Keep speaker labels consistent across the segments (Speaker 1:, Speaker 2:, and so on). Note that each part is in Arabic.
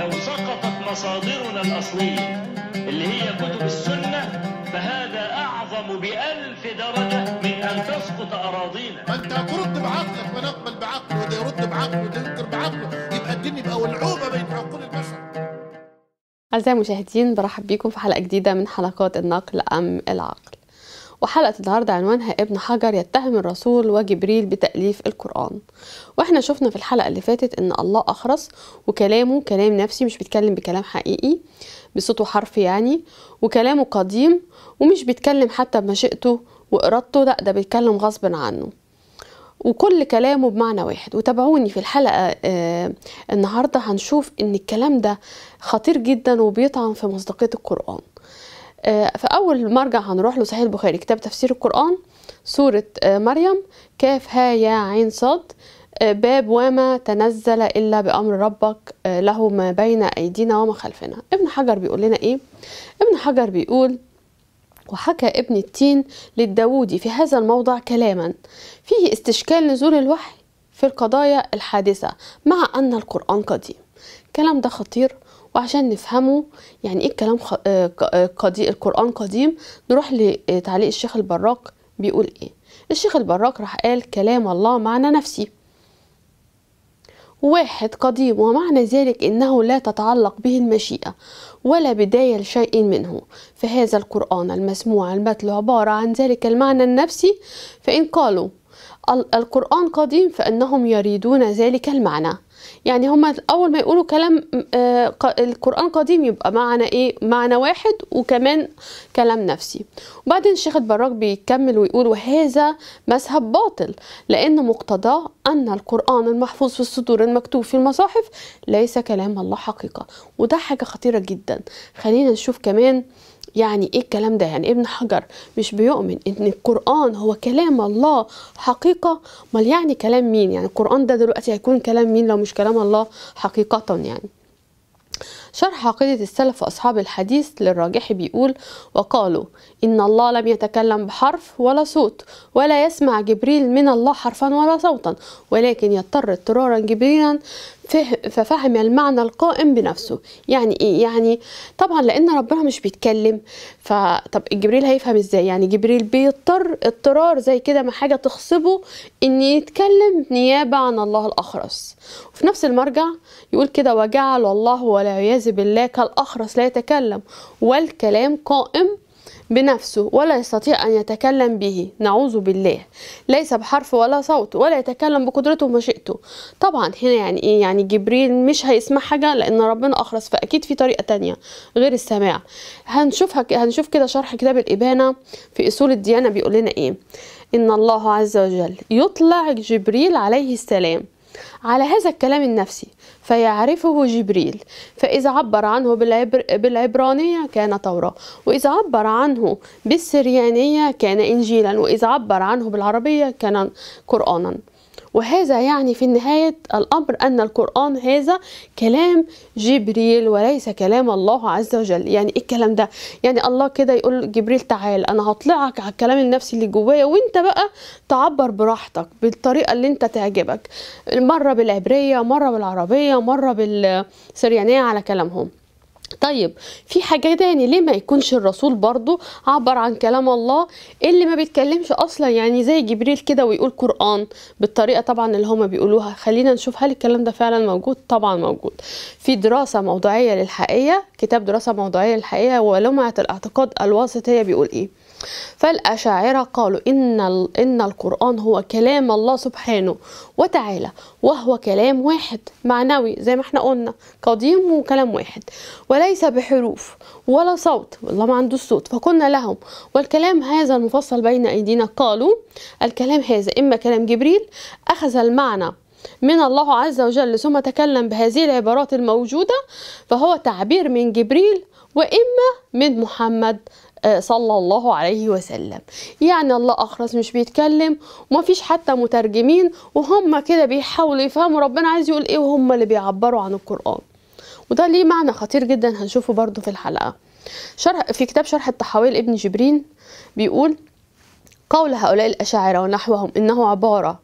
Speaker 1: لو سقطت مصادرنا الأصلية اللي هي كتب السنة فهذا أعظم بألف درجة من أن تسقط أراضينا أنت هترد بعقلك ونقبل بعقله وده يرد بعقله وده ينكر بعقله يبقى الدين يبقى ولعوبة بين عقول البشر أعزائي المشاهدين برحب بيكم في حلقة جديدة من حلقات النقل أم العقل وحلقة النهاردة عنوانها ابن حجر يتهم الرسول وجبريل بتأليف القرآن واحنا شفنا في الحلقة اللي فاتت ان الله اخرس وكلامه كلام نفسي مش بيتكلم بكلام حقيقي بصوته وحرف يعني وكلامه قديم ومش بيتكلم حتى بمشيئته وإرادته لأ ده بيتكلم غصب عنه وكل كلامه بمعنى واحد وتابعوني في الحلقة آه النهاردة هنشوف ان الكلام ده خطير جدا وبيطعن في مصداقية القرآن آه، فأول مرجع هنروح له صحيح البخاري كتاب تفسير القرآن سورة آه، مريم كاف ها يا عين صاد آه، باب وما تنزل إلا بأمر ربك له ما بين أيدينا وما خلفنا ابن حجر بيقول لنا إيه؟ ابن حجر بيقول وحكى ابن التين للداودي في هذا الموضع كلاما فيه استشكال نزول الوحي في القضايا الحادثة مع أن القرآن قديم كلام ده خطير وعشان نفهمه يعني ايه الكلام آه، آه، قدي... القرآن قديم نروح لتعليق آه، الشيخ البراك بيقول ايه الشيخ البراك راح قال كلام الله معنى نفسي واحد قديم ومعنى ذلك انه لا تتعلق به المشيئه ولا بدايه لشيء منه فهذا القران المسموع المتلو عباره عن ذلك المعنى النفسي فان قالوا القران قديم فانهم يريدون ذلك المعنى يعني هما اول ما يقولوا كلام آه، القران قديم يبقى معنى ايه معنى واحد وكمان كلام نفسي وبعدين الشيخ البراك بيكمل ويقول وهذا مذهب باطل لان مقتضاه ان القران المحفوظ في الصدور المكتوب في المصاحف ليس كلام الله حقيقه وده حاجه خطيره جدا خلينا نشوف كمان يعني ايه الكلام ده يعني ابن حجر مش بيؤمن ان القران هو كلام الله حقيقه امال يعني كلام مين يعني القران ده دلوقتي هيكون كلام مين لو مش كلام الله حقيقه يعني شرح عقيدة السلف وأصحاب الحديث للراجحي بيقول وقالوا إن الله لم يتكلم بحرف ولا صوت ولا يسمع جبريل من الله حرفا ولا صوتا ولكن يضطر اضطرارا جبريلا ففهم المعنى القائم بنفسه يعني ايه يعني طبعا لان ربنا مش بيتكلم فطب جبريل هيفهم ازاي يعني جبريل بيضطر اضطرار زي كده ما حاجه تخصبه ان يتكلم نيابه عن الله الاخرس وفي نفس المرجع يقول كده وجعل الله والعياذ والعياذ بالله كالأخرس لا يتكلم والكلام قائم بنفسه ولا يستطيع أن يتكلم به نعوذ بالله ليس بحرف ولا صوت ولا يتكلم بقدرته ومشيئته طبعا هنا يعني إيه يعني جبريل مش هيسمع حاجة لأن ربنا أخرس فأكيد في طريقة تانية غير السماع هنشوفها هنشوف كده شرح كتاب الإبانة في أصول الديانة بيقول لنا إيه إن الله عز وجل يطلع جبريل عليه السلام على هذا الكلام النفسي فيعرفه جبريل فإذا عبر عنه بالعبر بالعبرانية كان توراة وإذا عبر عنه بالسريانية كان إنجيلا وإذا عبر عنه بالعربية كان قرآنا وهذا يعني في نهاية الأمر أن القرآن هذا كلام جبريل وليس كلام الله عز وجل يعني إيه الكلام ده يعني الله كده يقول جبريل تعال أنا هطلعك على الكلام النفسي اللي جوايا وانت بقى تعبر براحتك بالطريقة اللي انت تعجبك مرة بالعبرية مرة بالعربية مرة بالسريانية على كلامهم طيب في حاجة تاني ليه ما يكونش الرسول برضو عبر عن كلام الله اللي ما بيتكلمش أصلا يعني زي جبريل كده ويقول قرآن بالطريقة طبعا اللي هما بيقولوها خلينا نشوف هل الكلام ده فعلا موجود طبعا موجود في دراسة موضوعية للحقيقة كتاب دراسة موضوعية للحقيقة ولمعة الاعتقاد الواسطية بيقول إيه فالأشاعرة قالوا إن, إن القرآن هو كلام الله سبحانه وتعالى وهو كلام واحد معنوي زي ما احنا قلنا قديم وكلام واحد وليس بحروف ولا صوت والله ما عنده صوت فقلنا لهم والكلام هذا المفصل بين أيدينا قالوا الكلام هذا إما كلام جبريل أخذ المعنى من الله عز وجل ثم تكلم بهذه العبارات الموجودة فهو تعبير من جبريل وإما من محمد آه، صلى الله عليه وسلم يعني الله أخرس مش بيتكلم وما فيش حتى مترجمين وهم كده بيحاولوا يفهموا ربنا عايز يقول إيه وهم اللي بيعبروا عن القرآن وده ليه معنى خطير جدا هنشوفه برضو في الحلقة شرح في كتاب شرح التحويل ابن جبرين بيقول قول هؤلاء الأشاعرة ونحوهم إنه عبارة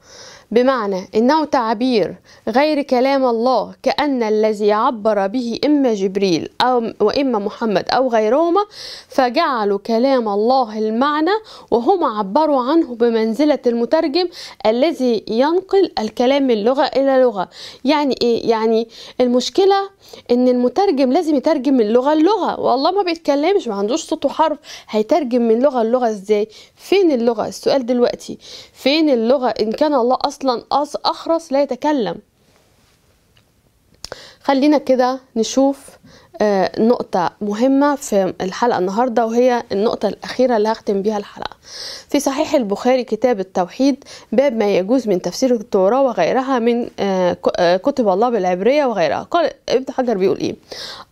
Speaker 1: بمعنى انه تعبير غير كلام الله كان الذي عبر به اما جبريل او واما محمد او غيرهما فجعلوا كلام الله المعنى وهم عبروا عنه بمنزله المترجم الذي ينقل الكلام من لغه الى لغه يعني ايه يعني المشكله ان المترجم لازم يترجم من لغه للغه والله ما بيتكلمش ما عندوش صوت وحرف هيترجم من لغه للغه ازاي فين اللغه السؤال دلوقتي فين اللغه ان كان الله أصلا أصلا أخرس لا يتكلم خلينا كده نشوف آه، نقطة مهمة في الحلقة النهاردة وهي النقطة الأخيرة اللي هختم بها الحلقة في صحيح البخاري كتاب التوحيد باب ما يجوز من تفسير التوراة وغيرها من آه، آه، كتب الله بالعبرية وغيرها قال ابن حجر بيقول إيه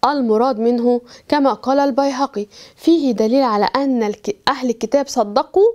Speaker 1: المراد منه كما قال البيهقي فيه دليل على أن أهل الكتاب صدقوا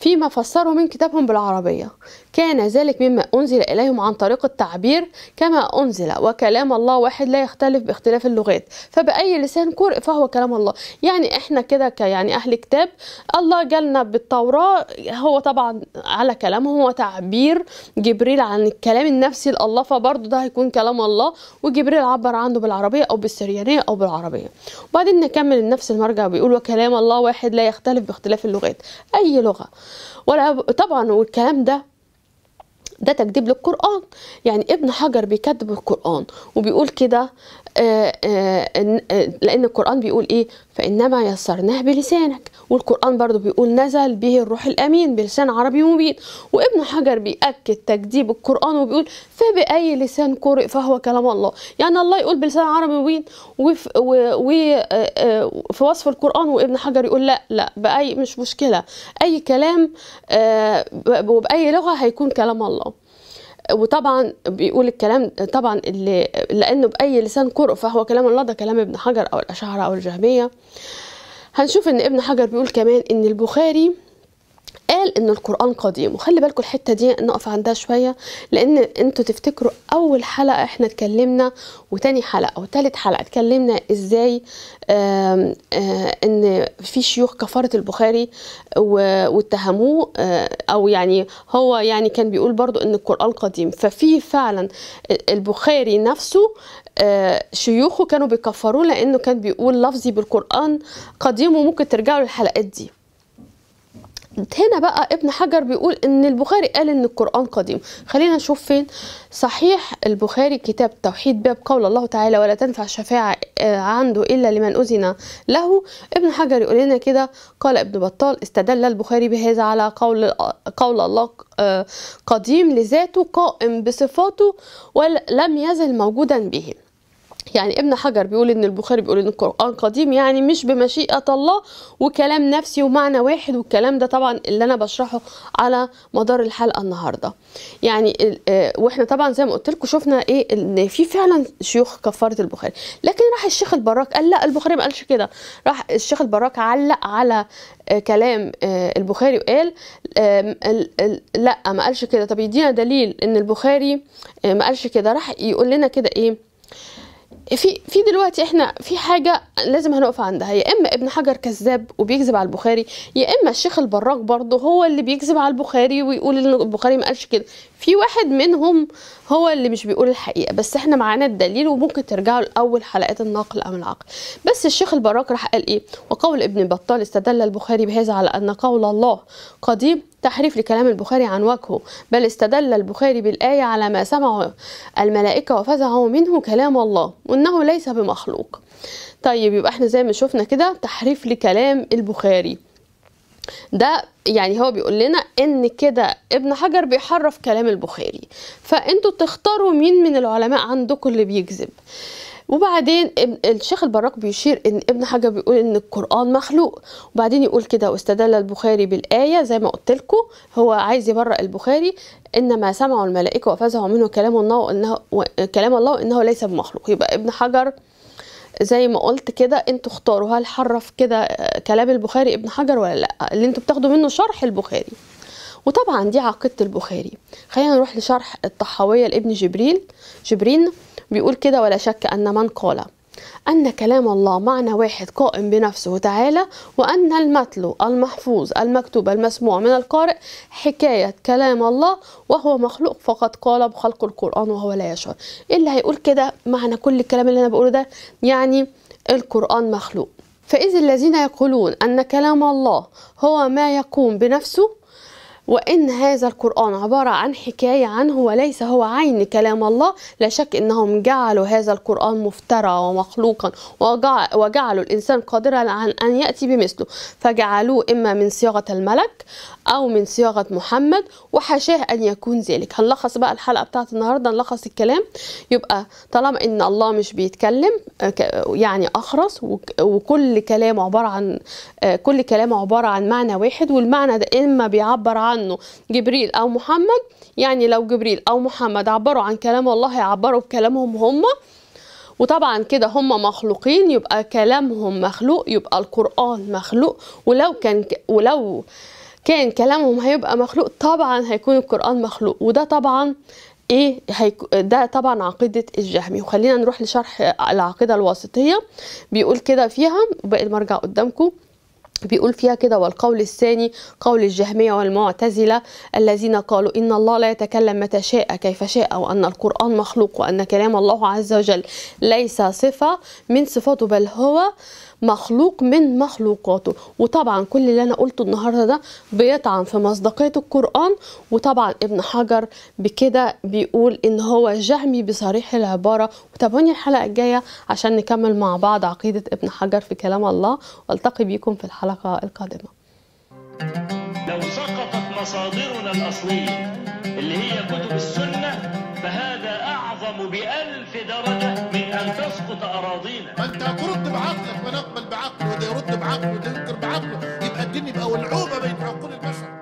Speaker 1: فيما فسروا من كتابهم بالعربية كان ذلك مما أنزل إليهم عن طريق التعبير كما أنزل وكلام الله واحد لا يختلف باختلاف اللغات فبأي لسان قرئ فهو كلام الله يعني إحنا كده يعني أهل كتاب الله جالنا بالتوراة هو طبعا على كلامه هو تعبير جبريل عن الكلام النفسي لله فبرضه ده هيكون كلام الله وجبريل عبر عنه بالعربية أو بالسريانية أو بالعربية وبعدين نكمل نفس المرجع بيقول وكلام الله واحد لا يختلف باختلاف اللغات أي لغة طبعا والكلام ده ده تكذيب للقرآن يعني ابن حجر بيكذب القرآن وبيقول كده آه، آه، آه، لأن القرآن بيقول إيه فإنما يسرناه بلسانك والقرآن برضو بيقول نزل به الروح الأمين بلسان عربي مبين وابن حجر بيأكد تكذيب القرآن وبيقول فبأي لسان قرئ فهو كلام الله يعني الله يقول بلسان عربي مبين وفي, آه، وصف القرآن وابن حجر يقول لا لا بأي مش مشكلة أي كلام آه، وبأي لغة هيكون كلام الله وطبعا بيقول الكلام طبعا اللي لانه باي لسان قرء فهو كلام الله ده كلام ابن حجر او الاشاعره او الجهميه هنشوف ان ابن حجر بيقول كمان ان البخاري قال ان القران قديم وخلي بالكم الحته دي نقف عندها شويه لان انتوا تفتكروا اول حلقه احنا اتكلمنا وتاني حلقه وتالت حلقه اتكلمنا ازاي آم آم آه، ان في شيوخ كفاره البخاري واتهموه آه، او يعني هو يعني كان بيقول برضو ان القران قديم ففي فعلا البخاري نفسه آه، شيوخه كانوا بيكفروه لانه كان بيقول لفظي بالقران قديم وممكن ترجعوا للحلقات دي هنا بقى ابن حجر بيقول ان البخاري قال ان القران قديم خلينا نشوف فين صحيح البخاري كتاب توحيد باب قول الله تعالى ولا تنفع الشفاعه آه، عنده الا لمن اذن له ابن حجر يقول لنا كده قال ابن بطال استدل البخاري بهذا على قول قول الله آه، قديم لذاته قائم بصفاته ولم يزل موجودا به يعني ابن حجر بيقول ان البخاري بيقول ان القران قديم يعني مش بمشيئه الله وكلام نفسي ومعنى واحد والكلام ده طبعا اللي انا بشرحه على مدار الحلقه النهارده يعني آه، واحنا طبعا زي ما قلت لكم شفنا ايه ان في فعلا شيوخ كفاره البخاري لكن راح الشيخ البراك قال لا البخاري ما قالش كده راح الشيخ البراك علق على آه، كلام آه، البخاري وقال لا ما قالش كده طب يدينا دليل ان البخاري ما قالش كده راح يقول لنا كده ايه في في دلوقتي احنا في حاجه لازم هنقف عندها يا اما ابن حجر كذاب وبيكذب على البخاري يا اما الشيخ البراق برضه هو اللي بيكذب على البخاري ويقول ان البخاري ما قالش كده في واحد منهم هو اللي مش بيقول الحقيقه بس احنا معانا الدليل وممكن ترجعوا لاول حلقات الناقل ام العقل بس الشيخ البراق راح قال ايه وقول ابن بطال استدل البخاري بهذا على ان قول الله قديم تحريف لكلام البخاري عن وجهه بل استدل البخاري بالآية على ما سمعه الملائكة وفزعوا منه كلام الله وأنه ليس بمخلوق طيب يبقى احنا زي ما شفنا كده تحريف لكلام البخاري ده يعني هو بيقول لنا ان كده ابن حجر بيحرف كلام البخاري فانتوا تختاروا مين من العلماء عندكم اللي بيكذب وبعدين الشيخ البراك بيشير ان ابن حجر بيقول ان القران مخلوق وبعدين يقول كده واستدل البخاري بالايه زي ما قلت لكم هو عايز يبرأ البخاري انما سمعوا الملائكه وفزعوا منه كلام الله وانه كلام الله وانه ليس بمخلوق يبقى ابن حجر زي ما قلت كده انتوا اختاروا هل حرف كده آه، كلام البخاري ابن حجر ولا لا اللي انتوا بتاخدوا منه شرح البخاري وطبعا دي عقيدة البخاري خلينا نروح لشرح الطحاوية لابن جبريل جبرين بيقول كده ولا شك أن من قال أن كلام الله معنى واحد قائم بنفسه تعالى وأن المتلو المحفوظ المكتوب المسموع من القارئ حكاية كلام الله وهو مخلوق فقد قال بخلق القرآن وهو لا يشعر إيه اللي هيقول كده معنى كل الكلام اللي أنا بقوله ده يعني القرآن مخلوق فإذ الذين يقولون أن كلام الله هو ما يقوم بنفسه وإن هذا القرآن عبارة عن حكاية عنه وليس هو عين كلام الله لا شك أنهم جعلوا هذا القرآن مفترى ومخلوقا وجعلوا الإنسان قادرا عن أن يأتي بمثله فجعلوه إما من صياغة الملك أو من صياغة محمد وحاشاه أن يكون ذلك هنلخص بقى الحلقة بتاعت النهاردة نلخص الكلام يبقى طالما إن الله مش بيتكلم آه، يعني أخرس وكل كلامه عبارة عن آه، كل كلامه عبارة عن معنى واحد والمعنى ده إما بيعبر عنه جبريل أو محمد يعني لو جبريل أو محمد عبروا عن كلام الله يعبروا بكلامهم هم وطبعا كده هم مخلوقين يبقى كلامهم مخلوق يبقى القرآن مخلوق ولو كان ولو كان كلامهم هيبقى مخلوق طبعا هيكون القرآن مخلوق وده طبعا ايه هيك... ده طبعا عقيده الجهمي وخلينا نروح لشرح العقيده الواسطيه بيقول كده فيها وباقي المرجع قدامكم بيقول فيها كده والقول الثاني قول الجهمية والمعتزلة الذين قالوا إن الله لا يتكلم متى شاء كيف شاء وأن القرآن مخلوق وأن كلام الله عز وجل ليس صفة من صفاته بل هو مخلوق من مخلوقاته وطبعا كل اللي انا قلته النهارده ده بيطعن في مصداقيه القران وطبعا ابن حجر بكده بيقول ان هو جهمي بصريح العباره وتابعوني الحلقه الجايه عشان نكمل مع بعض عقيده ابن حجر في كلام الله والتقي بيكم في الحلقه القادمه لو سقطت مصادرنا الاصليه اللي هي كتب السنه فهذا أعظم بألف درجة من أن تسقط أراضينا أنت ترد بعقلك ونقبل بعقله وده يرد بعقله وده ينكر بعقله يبقى الدين يبقى ولعوبة بين عقول البشر